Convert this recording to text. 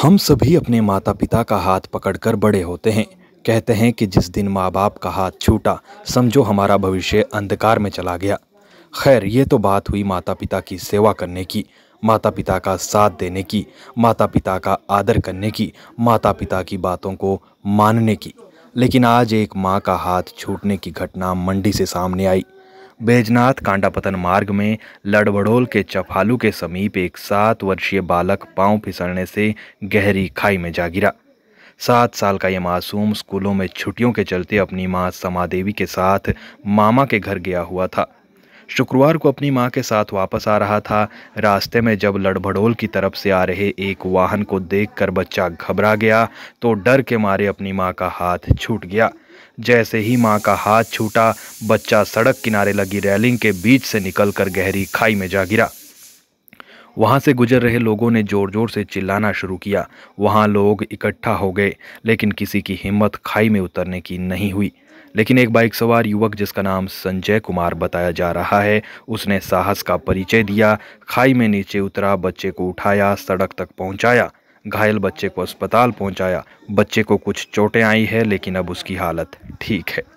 हम सभी अपने माता पिता का हाथ पकड़कर बड़े होते हैं कहते हैं कि जिस दिन माँ बाप का हाथ छूटा समझो हमारा भविष्य अंधकार में चला गया खैर ये तो बात हुई माता पिता की सेवा करने की माता पिता का साथ देने की माता पिता का आदर करने की माता पिता की बातों को मानने की लेकिन आज एक माँ का हाथ छूटने की घटना मंडी से सामने आई बैजनाथ कांटापतन मार्ग में लड़भड़ोल के चफालू के समीप एक सात वर्षीय बालक पांव फिसलने से गहरी खाई में जा गिरा सात साल का यह मासूम स्कूलों में छुट्टियों के चलते अपनी माँ समादेवी के साथ मामा के घर गया हुआ था शुक्रवार को अपनी माँ के साथ वापस आ रहा था रास्ते में जब लड़भड़ोल की तरफ से आ रहे एक वाहन को देखकर बच्चा घबरा गया तो डर के मारे अपनी माँ का हाथ छूट गया जैसे ही माँ का हाथ छूटा बच्चा सड़क किनारे लगी रैलिंग के बीच से निकलकर गहरी खाई में जा गिरा वहाँ से गुजर रहे लोगों ने ज़ोर ज़ोर से चिल्लाना शुरू किया वहाँ लोग इकट्ठा हो गए लेकिन किसी की हिम्मत खाई में उतरने की नहीं हुई लेकिन एक बाइक सवार युवक जिसका नाम संजय कुमार बताया जा रहा है उसने साहस का परिचय दिया खाई में नीचे उतरा बच्चे को उठाया सड़क तक पहुंचाया घायल बच्चे को अस्पताल पहुंचाया बच्चे को कुछ चोटें आई है लेकिन अब उसकी हालत ठीक है